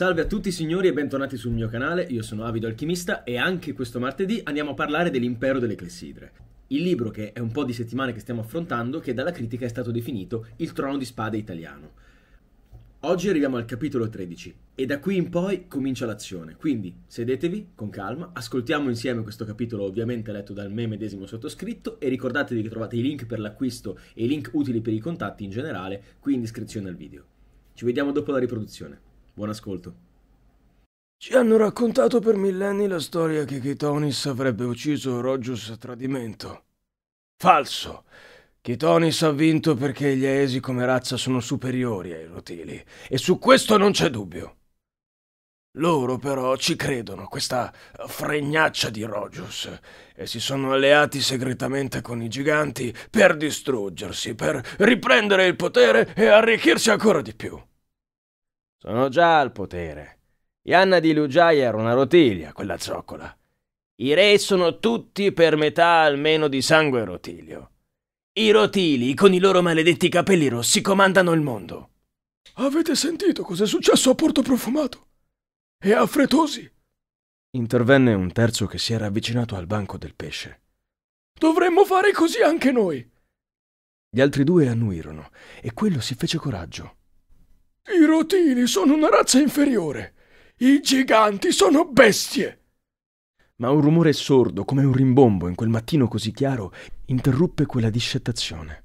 Salve a tutti signori e bentornati sul mio canale, io sono Avido Alchimista e anche questo martedì andiamo a parlare dell'impero delle clessidre. Il libro che è un po' di settimane che stiamo affrontando, che dalla critica è stato definito il trono di spade italiano. Oggi arriviamo al capitolo 13 e da qui in poi comincia l'azione, quindi sedetevi con calma, ascoltiamo insieme questo capitolo ovviamente letto dal me medesimo sottoscritto e ricordatevi che trovate i link per l'acquisto e i link utili per i contatti in generale qui in descrizione al video. Ci vediamo dopo la riproduzione. Buon ascolto. Ci hanno raccontato per millenni la storia che Chitonis avrebbe ucciso Rogius a tradimento. Falso! Chitonis ha vinto perché gli Aesi come razza sono superiori ai Rotili, e su questo non c'è dubbio. Loro però ci credono, questa fregnaccia di Rogius, e si sono alleati segretamente con i giganti per distruggersi, per riprendere il potere e arricchirsi ancora di più. Sono già al potere. Ianna di Lugiai era una rotiglia, quella zoccola. I re sono tutti per metà almeno di sangue rotilio. I rotili, con i loro maledetti capelli rossi, comandano il mondo. Avete sentito cos'è successo a Porto Profumato? E a Fretosi? Intervenne un terzo che si era avvicinato al banco del pesce. Dovremmo fare così anche noi. Gli altri due annuirono e quello si fece coraggio. I rotini sono una razza inferiore. I giganti sono bestie. Ma un rumore sordo, come un rimbombo in quel mattino così chiaro, interruppe quella discettazione.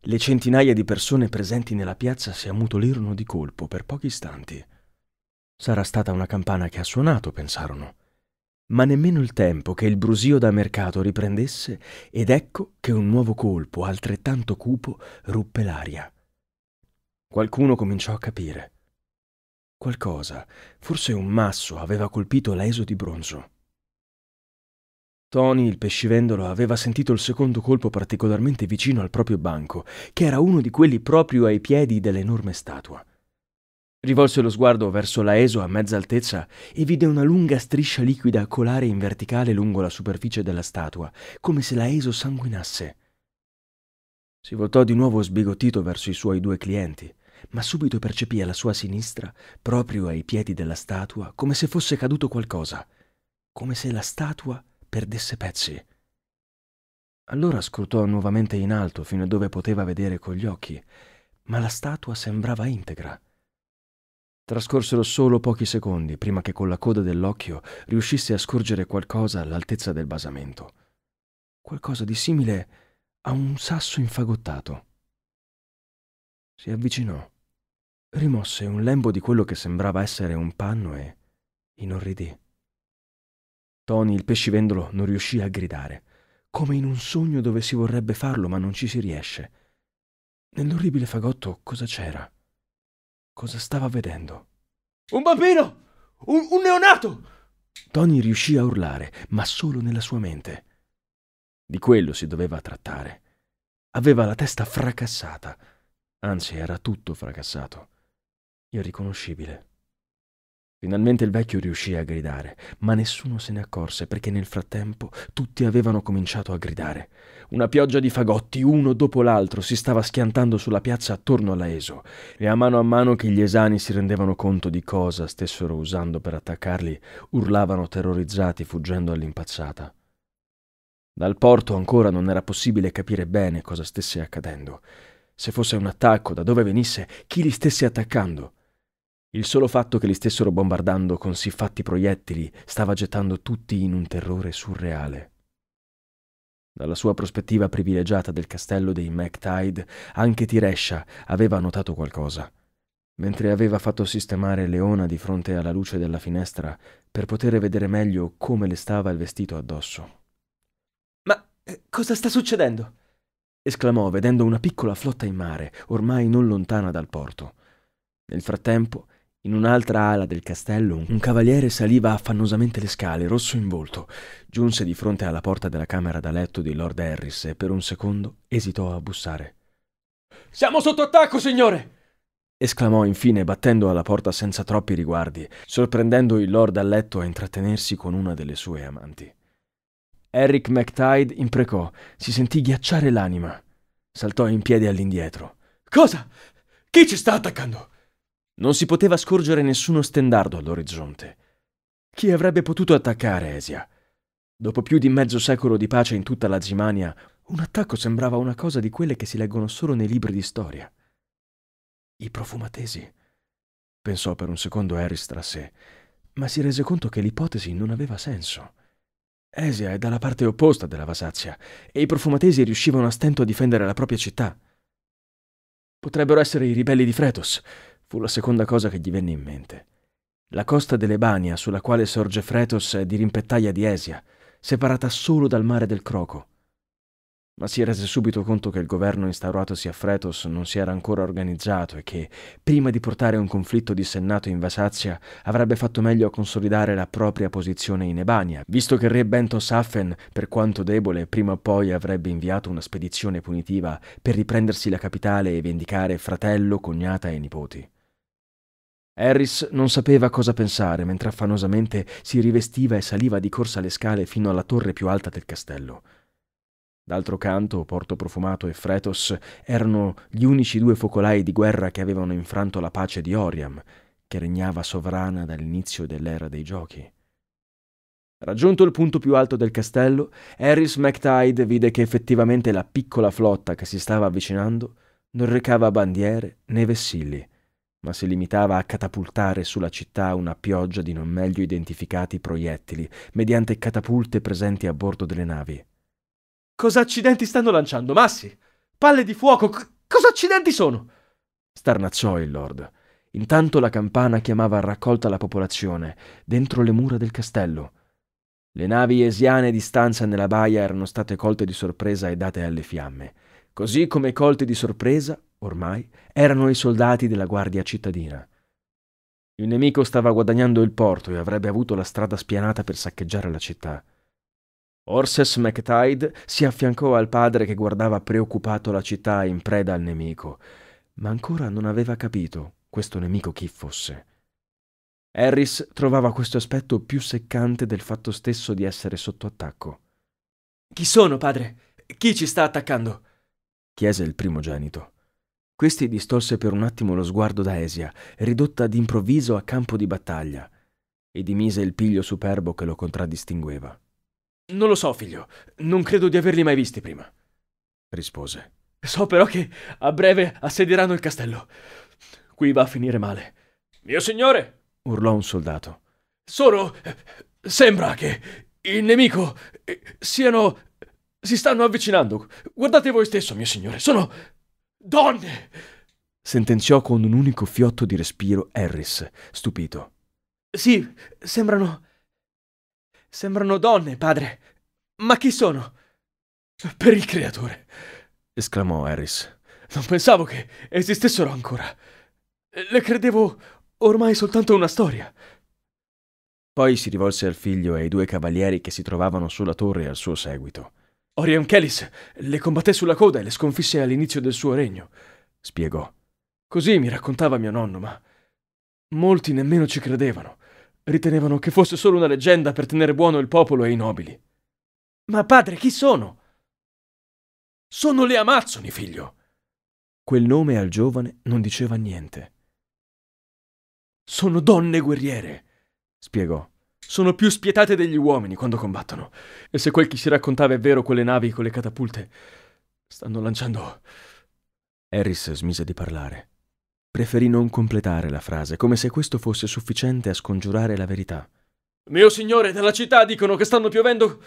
Le centinaia di persone presenti nella piazza si ammutolirono di colpo per pochi istanti. Sarà stata una campana che ha suonato, pensarono. Ma nemmeno il tempo che il brusio da mercato riprendesse, ed ecco che un nuovo colpo, altrettanto cupo, ruppe l'aria. Qualcuno cominciò a capire. Qualcosa, forse un masso, aveva colpito l'eso di bronzo. Tony, il pescivendolo, aveva sentito il secondo colpo particolarmente vicino al proprio banco, che era uno di quelli proprio ai piedi dell'enorme statua. Rivolse lo sguardo verso la a mezza altezza e vide una lunga striscia liquida colare in verticale lungo la superficie della statua, come se la sanguinasse. Si voltò di nuovo sbigottito verso i suoi due clienti ma subito percepì alla sua sinistra, proprio ai piedi della statua, come se fosse caduto qualcosa, come se la statua perdesse pezzi. Allora scrutò nuovamente in alto fino a dove poteva vedere con gli occhi, ma la statua sembrava integra. Trascorsero solo pochi secondi prima che con la coda dell'occhio riuscisse a scorgere qualcosa all'altezza del basamento. Qualcosa di simile a un sasso infagottato. Si avvicinò, rimosse un lembo di quello che sembrava essere un panno e inorridì. Tony, il pescivendolo, non riuscì a gridare, come in un sogno dove si vorrebbe farlo ma non ci si riesce. Nell'orribile fagotto cosa c'era? Cosa stava vedendo? Un bambino! Un, un neonato! Tony riuscì a urlare, ma solo nella sua mente. Di quello si doveva trattare. Aveva la testa fracassata. Anzi, era tutto fracassato, irriconoscibile. Finalmente il vecchio riuscì a gridare, ma nessuno se ne accorse perché nel frattempo tutti avevano cominciato a gridare. Una pioggia di fagotti, uno dopo l'altro, si stava schiantando sulla piazza attorno alla ESO e a mano a mano che gli esani si rendevano conto di cosa stessero usando per attaccarli, urlavano terrorizzati fuggendo all'impazzata. Dal porto ancora non era possibile capire bene cosa stesse accadendo se fosse un attacco, da dove venisse, chi li stesse attaccando. Il solo fatto che li stessero bombardando con siffatti proiettili stava gettando tutti in un terrore surreale. Dalla sua prospettiva privilegiata del castello dei MacTide, anche Tirescia aveva notato qualcosa. Mentre aveva fatto sistemare Leona di fronte alla luce della finestra per poter vedere meglio come le stava il vestito addosso. Ma eh, cosa sta succedendo? esclamò vedendo una piccola flotta in mare, ormai non lontana dal porto. Nel frattempo, in un'altra ala del castello, un cavaliere saliva affannosamente le scale, rosso in volto. Giunse di fronte alla porta della camera da letto di Lord Harris e per un secondo esitò a bussare. Siamo sotto attacco, signore! esclamò infine battendo alla porta senza troppi riguardi, sorprendendo il Lord a letto a intrattenersi con una delle sue amanti. Eric McTide imprecò, si sentì ghiacciare l'anima. Saltò in piedi all'indietro. Cosa? Chi ci sta attaccando? Non si poteva scorgere nessuno stendardo all'orizzonte. Chi avrebbe potuto attaccare Esia? Dopo più di mezzo secolo di pace in tutta la Zimania, un attacco sembrava una cosa di quelle che si leggono solo nei libri di storia. I profumatesi, pensò per un secondo Harris tra sé, ma si rese conto che l'ipotesi non aveva senso. Esia è dalla parte opposta della Vasazia e i profumatesi riuscivano a stento a difendere la propria città. Potrebbero essere i ribelli di Fretos, fu la seconda cosa che gli venne in mente. La costa dell'Ebania, sulla quale sorge Fretos, è di rimpettaia di Esia, separata solo dal mare del Croco ma si rese subito conto che il governo instauratosi a Fretos non si era ancora organizzato e che, prima di portare un conflitto dissennato in Vasazia, avrebbe fatto meglio a consolidare la propria posizione in Ebania, visto che re Bentos Affen, per quanto debole, prima o poi avrebbe inviato una spedizione punitiva per riprendersi la capitale e vendicare fratello, cognata e nipoti. Harris non sapeva cosa pensare mentre affanosamente si rivestiva e saliva di corsa le scale fino alla torre più alta del castello. D'altro canto, Porto Profumato e Fretos erano gli unici due focolai di guerra che avevano infranto la pace di Oriam, che regnava sovrana dall'inizio dell'era dei giochi. Raggiunto il punto più alto del castello, Harris MacTide vide che effettivamente la piccola flotta che si stava avvicinando non recava bandiere né vessilli, ma si limitava a catapultare sulla città una pioggia di non meglio identificati proiettili mediante catapulte presenti a bordo delle navi. Cosa accidenti stanno lanciando, massi? Palle di fuoco, C- cosa accidenti sono? Starnazzò il lord. Intanto la campana chiamava a raccolta la popolazione, dentro le mura del castello. Le navi esiane di stanza nella baia erano state colte di sorpresa e date alle fiamme, così come colte di sorpresa, ormai, erano i soldati della guardia cittadina. Il nemico stava guadagnando il porto e avrebbe avuto la strada spianata per saccheggiare la città. Orses McTide si affiancò al padre che guardava preoccupato la città in preda al nemico, ma ancora non aveva capito questo nemico chi fosse. Harris trovava questo aspetto più seccante del fatto stesso di essere sotto attacco. Chi sono, padre? Chi ci sta attaccando? chiese il primogenito. Questi distolse per un attimo lo sguardo da Esia, ridotta d'improvviso a campo di battaglia, e dimise il piglio superbo che lo contraddistingueva. Non lo so, figlio. Non credo di averli mai visti prima. Rispose. So però che a breve assedieranno il castello. Qui va a finire male. Mio signore! urlò un soldato. Solo Sembra che il nemico eh, siano. si stanno avvicinando. Guardate voi stesso, mio signore. Sono. donne! sentenziò con un unico fiotto di respiro Harris, stupito. Sì, sembrano. sembrano donne, padre. Ma chi sono? Per il creatore, esclamò Harris. Non pensavo che esistessero ancora. Le credevo ormai soltanto una storia. Poi si rivolse al figlio e ai due cavalieri che si trovavano sulla torre al suo seguito. Orion Kellis le combatté sulla coda e le sconfisse all'inizio del suo regno, spiegò. Così mi raccontava mio nonno, ma molti nemmeno ci credevano. Ritenevano che fosse solo una leggenda per tenere buono il popolo e i nobili. Ma padre, chi sono? Sono le Amazzoni, figlio. Quel nome al giovane non diceva niente. Sono donne guerriere, spiegò. Sono più spietate degli uomini quando combattono. E se quel che si raccontava è vero, quelle navi con le catapulte stanno lanciando... Harris smise di parlare. Preferì non completare la frase, come se questo fosse sufficiente a scongiurare la verità. Mio signore, dalla città dicono che stanno piovendo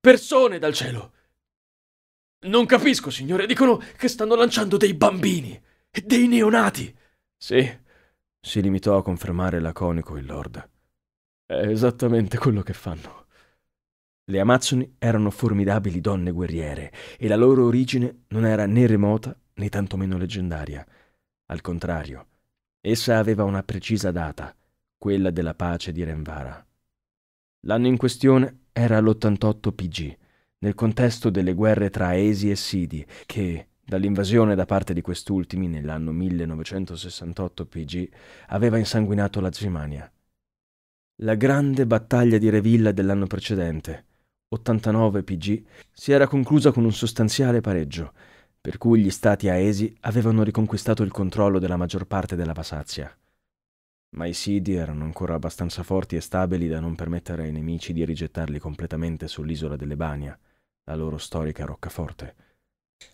persone dal cielo. Non capisco, signore, dicono che stanno lanciando dei bambini, e dei neonati. Sì, si limitò a confermare laconico il lord. È esattamente quello che fanno. Le Amazzoni erano formidabili donne guerriere e la loro origine non era né remota né tantomeno leggendaria. Al contrario, essa aveva una precisa data, quella della pace di Renvara. L'anno in questione era l'88 PG, nel contesto delle guerre tra Esi e Sidi, che, dall'invasione da parte di quest'ultimi nell'anno 1968 PG, aveva insanguinato la Zimania. La grande battaglia di Revilla dell'anno precedente, 89 PG, si era conclusa con un sostanziale pareggio, per cui gli stati aesi avevano riconquistato il controllo della maggior parte della Passazia ma i sidi erano ancora abbastanza forti e stabili da non permettere ai nemici di rigettarli completamente sull'isola delle Bania, la loro storica roccaforte.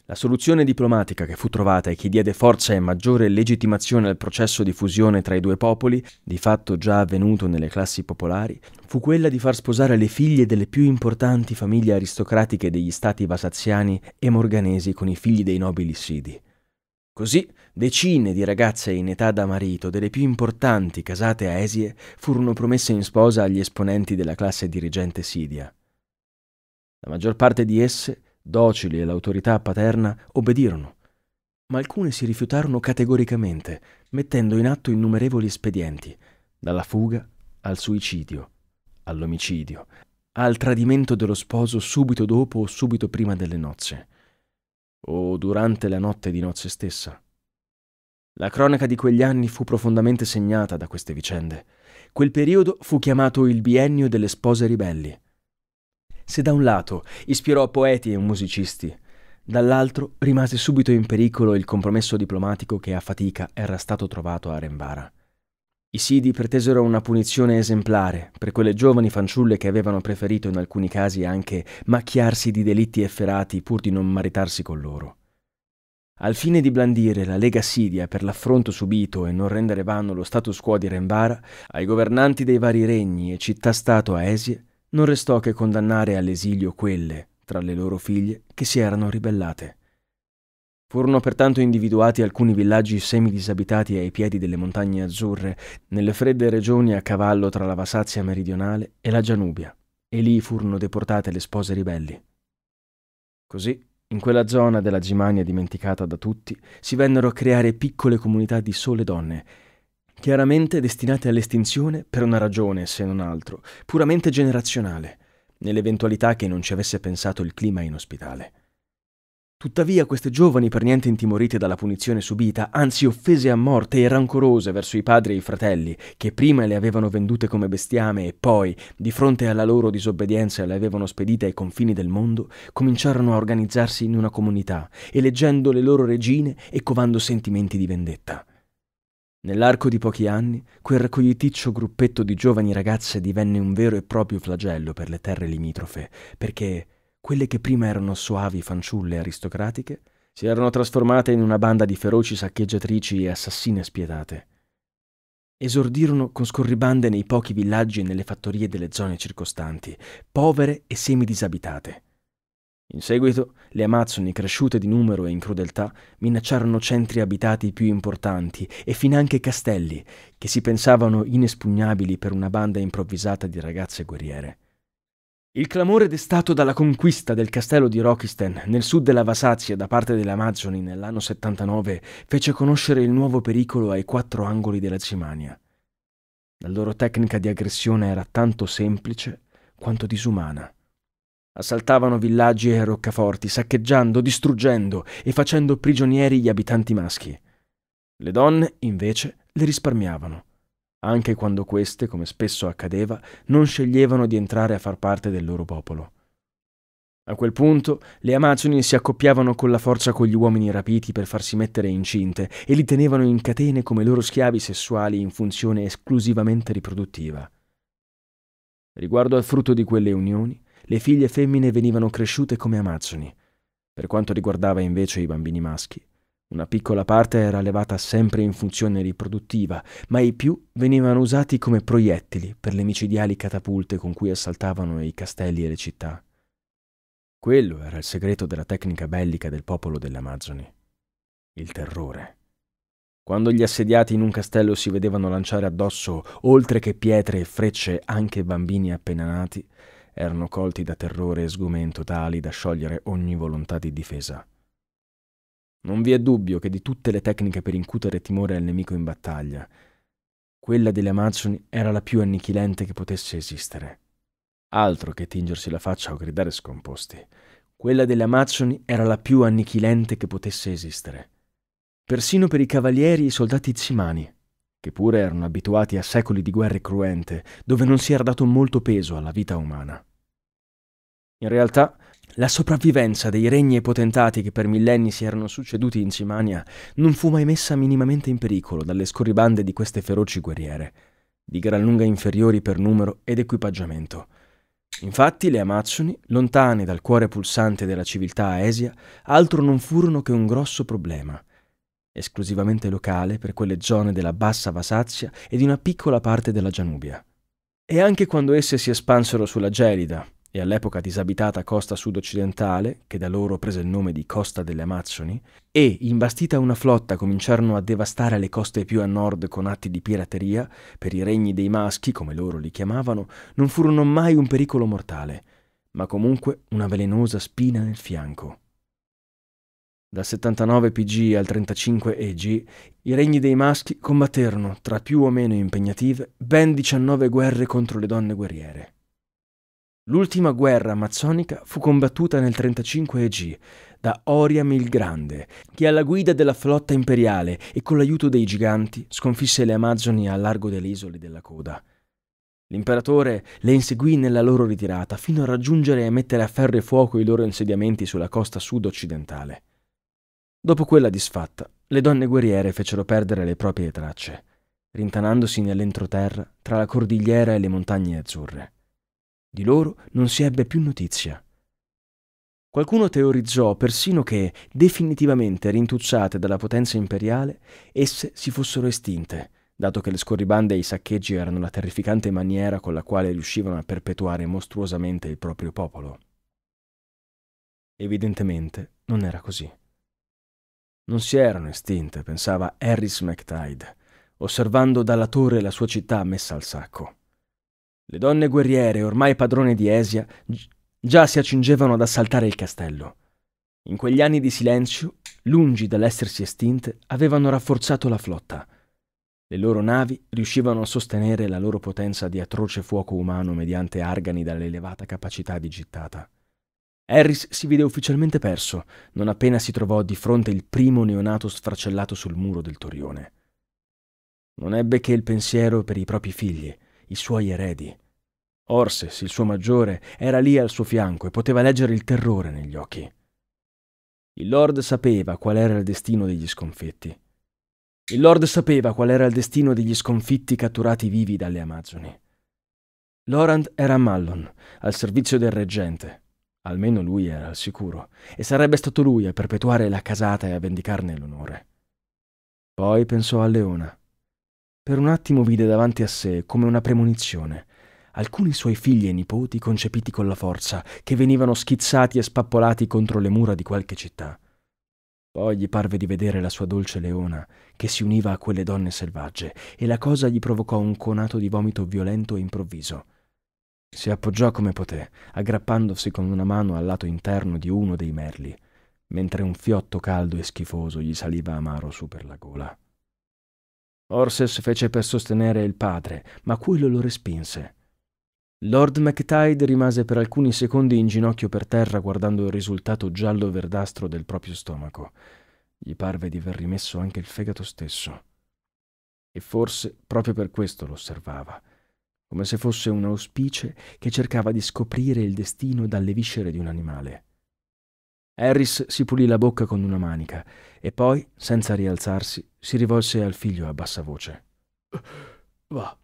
La soluzione diplomatica che fu trovata e che diede forza e maggiore legittimazione al processo di fusione tra i due popoli, di fatto già avvenuto nelle classi popolari, fu quella di far sposare le figlie delle più importanti famiglie aristocratiche degli stati vasaziani e morganesi con i figli dei nobili sidi. Così decine di ragazze in età da marito delle più importanti casate aesie furono promesse in sposa agli esponenti della classe dirigente sidia. La maggior parte di esse, docili all'autorità paterna, obbedirono, ma alcune si rifiutarono categoricamente, mettendo in atto innumerevoli espedienti, dalla fuga al suicidio, all'omicidio, al tradimento dello sposo subito dopo o subito prima delle nozze o durante la notte di nozze stessa. La cronaca di quegli anni fu profondamente segnata da queste vicende. Quel periodo fu chiamato il biennio delle spose ribelli. Se da un lato ispirò poeti e musicisti, dall'altro rimase subito in pericolo il compromesso diplomatico che a fatica era stato trovato a Renvara. I Sidi pretesero una punizione esemplare per quelle giovani fanciulle che avevano preferito in alcuni casi anche macchiarsi di delitti efferati pur di non maritarsi con loro. Al fine di blandire la Lega Sidia per l'affronto subito e non rendere vano lo status quo di Renvara, ai governanti dei vari regni e città-stato a Esie, non restò che condannare all'esilio quelle, tra le loro figlie, che si erano ribellate. Furono pertanto individuati alcuni villaggi semidisabitati ai piedi delle montagne azzurre, nelle fredde regioni a cavallo tra la Vasazia meridionale e la Gianubia, e lì furono deportate le spose ribelli. Così, in quella zona della Gimania dimenticata da tutti, si vennero a creare piccole comunità di sole donne, chiaramente destinate all'estinzione per una ragione, se non altro, puramente generazionale, nell'eventualità che non ci avesse pensato il clima inospitale. Tuttavia queste giovani, per niente intimorite dalla punizione subita, anzi offese a morte e rancorose verso i padri e i fratelli, che prima le avevano vendute come bestiame e poi, di fronte alla loro disobbedienza, le avevano spedite ai confini del mondo, cominciarono a organizzarsi in una comunità, eleggendo le loro regine e covando sentimenti di vendetta. Nell'arco di pochi anni, quel raccogliticcio gruppetto di giovani ragazze divenne un vero e proprio flagello per le terre limitrofe, perché quelle che prima erano soavi fanciulle aristocratiche si erano trasformate in una banda di feroci saccheggiatrici e assassine spietate. Esordirono con scorribande nei pochi villaggi e nelle fattorie delle zone circostanti, povere e semidisabitate. In seguito, le Amazzoni, cresciute di numero e in crudeltà, minacciarono centri abitati più importanti e finanche castelli, che si pensavano inespugnabili per una banda improvvisata di ragazze guerriere. Il clamore destato dalla conquista del castello di Rokistan nel sud della Vasazia da parte delle Amazzoni nell'anno 79 fece conoscere il nuovo pericolo ai quattro angoli della Cimania. La loro tecnica di aggressione era tanto semplice quanto disumana. Assaltavano villaggi e roccaforti, saccheggiando, distruggendo e facendo prigionieri gli abitanti maschi. Le donne, invece, le risparmiavano anche quando queste, come spesso accadeva, non sceglievano di entrare a far parte del loro popolo. A quel punto le Amazzoni si accoppiavano con la forza con gli uomini rapiti per farsi mettere incinte e li tenevano in catene come loro schiavi sessuali in funzione esclusivamente riproduttiva. Riguardo al frutto di quelle unioni, le figlie femmine venivano cresciute come Amazzoni. Per quanto riguardava invece i bambini maschi, una piccola parte era levata sempre in funzione riproduttiva, ma i più venivano usati come proiettili per le micidiali catapulte con cui assaltavano i castelli e le città. Quello era il segreto della tecnica bellica del popolo dell'Amazzoni. Il terrore. Quando gli assediati in un castello si vedevano lanciare addosso, oltre che pietre e frecce, anche bambini appena nati, erano colti da terrore e sgomento tali da sciogliere ogni volontà di difesa. Non vi è dubbio che di tutte le tecniche per incutere timore al nemico in battaglia, quella delle Amazzoni era la più annichilente che potesse esistere. Altro che tingersi la faccia o gridare scomposti. Quella delle Amazzoni era la più annichilente che potesse esistere. Persino per i cavalieri e i soldati zimani, che pure erano abituati a secoli di guerre cruente, dove non si era dato molto peso alla vita umana. In realtà, la sopravvivenza dei regni e potentati che per millenni si erano succeduti in Cimania non fu mai messa minimamente in pericolo dalle scorribande di queste feroci guerriere, di gran lunga inferiori per numero ed equipaggiamento. Infatti le Amazzoni, lontane dal cuore pulsante della civiltà aesia, altro non furono che un grosso problema, esclusivamente locale per quelle zone della bassa Vasazia e di una piccola parte della Gianubia. E anche quando esse si espansero sulla Gelida, e all'epoca disabitata costa sudoccidentale, che da loro prese il nome di Costa delle Amazzoni, e, imbastita una flotta, cominciarono a devastare le coste più a nord con atti di pirateria, per i regni dei maschi, come loro li chiamavano, non furono mai un pericolo mortale, ma comunque una velenosa spina nel fianco. Dal 79 PG al 35 EG, i regni dei maschi combatterono, tra più o meno impegnative, ben 19 guerre contro le donne guerriere. L'ultima guerra amazzonica fu combattuta nel 35 EG da Oriam il Grande, che alla guida della flotta imperiale e con l'aiuto dei giganti sconfisse le Amazzoni al largo delle isole della Coda. L'imperatore le inseguì nella loro ritirata fino a raggiungere e mettere a ferro e fuoco i loro insediamenti sulla costa sud-occidentale. Dopo quella disfatta, le donne guerriere fecero perdere le proprie tracce, rintanandosi nell'entroterra tra la cordigliera e le montagne azzurre. Di loro non si ebbe più notizia. Qualcuno teorizzò persino che, definitivamente rintucciate dalla potenza imperiale, esse si fossero estinte, dato che le scorribande e i saccheggi erano la terrificante maniera con la quale riuscivano a perpetuare mostruosamente il proprio popolo. Evidentemente non era così. Non si erano estinte, pensava Harris McTide, osservando dalla torre la sua città messa al sacco. Le donne guerriere, ormai padrone di Esia, già si accingevano ad assaltare il castello. In quegli anni di silenzio, lungi dall'essersi estinte, avevano rafforzato la flotta. Le loro navi riuscivano a sostenere la loro potenza di atroce fuoco umano mediante argani dall'elevata capacità di gittata. Harris si vide ufficialmente perso, non appena si trovò di fronte il primo neonato sfracellato sul muro del torrione. Non ebbe che il pensiero per i propri figli, i suoi eredi, Orses, il suo maggiore, era lì al suo fianco e poteva leggere il terrore negli occhi. Il Lord sapeva qual era il destino degli sconfitti. Il Lord sapeva qual era il destino degli sconfitti catturati vivi dalle Amazzoni. Lorand era a Mallon, al servizio del reggente. Almeno lui era al sicuro, e sarebbe stato lui a perpetuare la casata e a vendicarne l'onore. Poi pensò a Leona. Per un attimo vide davanti a sé, come una premonizione, alcuni suoi figli e nipoti concepiti con la forza, che venivano schizzati e spappolati contro le mura di qualche città. Poi gli parve di vedere la sua dolce leona, che si univa a quelle donne selvagge, e la cosa gli provocò un conato di vomito violento e improvviso. Si appoggiò come poté, aggrappandosi con una mano al lato interno di uno dei merli, mentre un fiotto caldo e schifoso gli saliva amaro su per la gola. Orses fece per sostenere il padre, ma quello lo respinse. Lord McTide rimase per alcuni secondi in ginocchio per terra guardando il risultato giallo-verdastro del proprio stomaco. Gli parve di aver rimesso anche il fegato stesso. E forse proprio per questo l'osservava, come se fosse un auspice che cercava di scoprire il destino dalle viscere di un animale. Harris si pulì la bocca con una manica e poi, senza rialzarsi, si rivolse al figlio a bassa voce. Va,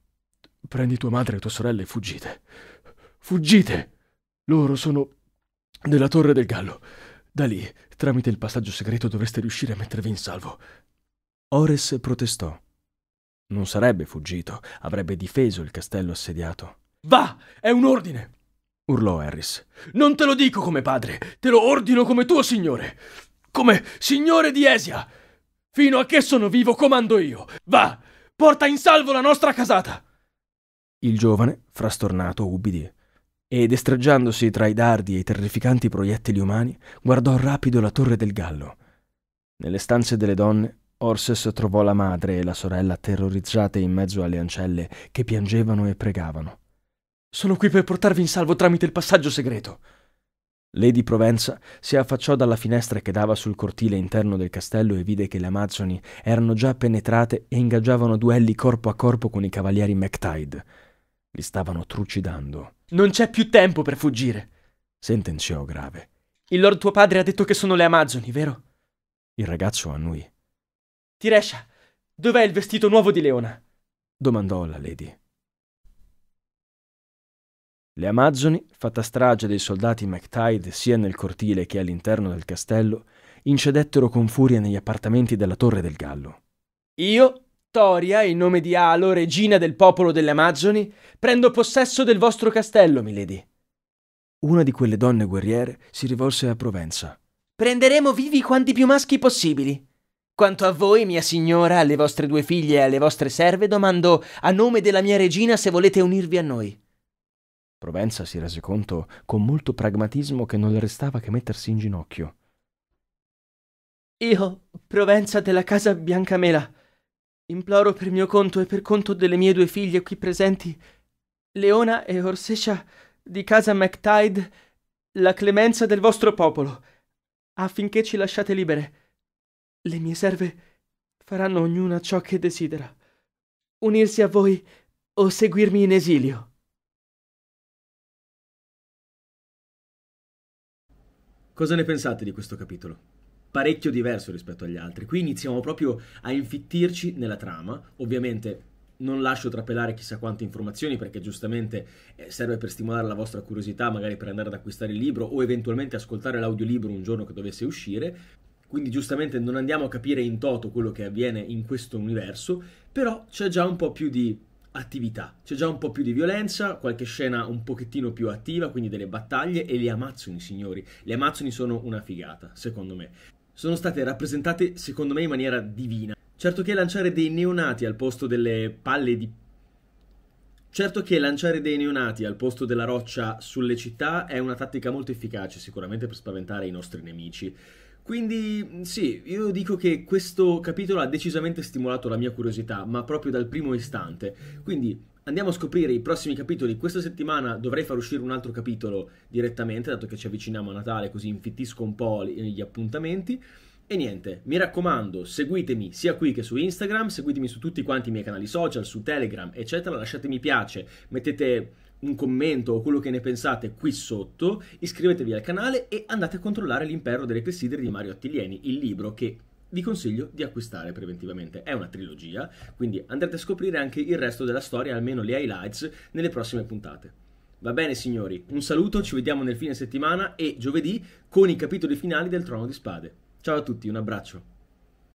Prendi tua madre e tua sorella e fuggite. Fuggite! Loro sono della torre del gallo. Da lì, tramite il passaggio segreto, dovreste riuscire a mettervi in salvo. Ores protestò. Non sarebbe fuggito, avrebbe difeso il castello assediato. Va! È un ordine! urlò Harris. Non te lo dico come padre, te lo ordino come tuo signore! Come signore di Esia! Fino a che sono vivo comando io! Va! Porta in salvo la nostra casata! Il giovane, frastornato, ubbidì e, destreggiandosi tra i dardi e i terrificanti proiettili umani, guardò rapido la torre del gallo. Nelle stanze delle donne, Orses trovò la madre e la sorella terrorizzate in mezzo alle ancelle che piangevano e pregavano. Sono qui per portarvi in salvo tramite il passaggio segreto. Lady Provenza si affacciò dalla finestra che dava sul cortile interno del castello e vide che le Amazzoni erano già penetrate e ingaggiavano duelli corpo a corpo con i cavalieri MacTide. Li stavano trucidando. Non c'è più tempo per fuggire, sentenziò grave. Il lord tuo padre ha detto che sono le Amazzoni, vero? Il ragazzo annui. Tiresha, dov'è il vestito nuovo di Leona? domandò la Lady. Le Amazzoni, fatta strage dei soldati McTide sia nel cortile che all'interno del castello, incedettero con furia negli appartamenti della Torre del Gallo. Io Toria, in nome di Alo, regina del popolo delle Amazzoni, prendo possesso del vostro castello, milady. Una di quelle donne guerriere si rivolse a Provenza. Prenderemo vivi quanti più maschi possibili. Quanto a voi, mia signora, alle vostre due figlie e alle vostre serve, domando a nome della mia regina se volete unirvi a noi. Provenza si rese conto con molto pragmatismo che non le restava che mettersi in ginocchio. Io, Provenza della casa Biancamela, Imploro per mio conto e per conto delle mie due figlie qui presenti, Leona e Orsescia di casa MacTide, la clemenza del vostro popolo, affinché ci lasciate libere. Le mie serve faranno ognuna ciò che desidera. Unirsi a voi o seguirmi in esilio. Cosa ne pensate di questo capitolo? parecchio diverso rispetto agli altri. Qui iniziamo proprio a infittirci nella trama, ovviamente non lascio trapelare chissà quante informazioni perché giustamente eh, serve per stimolare la vostra curiosità, magari per andare ad acquistare il libro o eventualmente ascoltare l'audiolibro un giorno che dovesse uscire. Quindi giustamente non andiamo a capire in toto quello che avviene in questo universo, però c'è già un po' più di attività, c'è già un po' più di violenza, qualche scena un pochettino più attiva, quindi delle battaglie e le amazzoni, signori. Le amazzoni sono una figata, secondo me sono state rappresentate secondo me in maniera divina. Certo che lanciare dei neonati al posto delle palle di... Certo che lanciare dei neonati al posto della roccia sulle città è una tattica molto efficace sicuramente per spaventare i nostri nemici, quindi mm, sì, io dico che questo capitolo ha decisamente stimolato la mia curiosità, ma proprio dal primo istante. Quindi andiamo a scoprire i prossimi capitoli. Questa settimana dovrei far uscire un altro capitolo direttamente, dato che ci avviciniamo a Natale, così infittisco un po' gli appuntamenti. E niente, mi raccomando, seguitemi sia qui che su Instagram, seguitemi su tutti quanti i miei canali social, su Telegram, eccetera, lasciatemi piace, mettete un commento o quello che ne pensate qui sotto, iscrivetevi al canale e andate a controllare L'impero delle clessidre di Mario Attilieni, il libro che vi consiglio di acquistare preventivamente. È una trilogia, quindi andrete a scoprire anche il resto della storia, almeno le highlights, nelle prossime puntate. Va bene signori, un saluto, ci vediamo nel fine settimana e giovedì con i capitoli finali del Trono di Spade. Ciao a tutti, un abbraccio.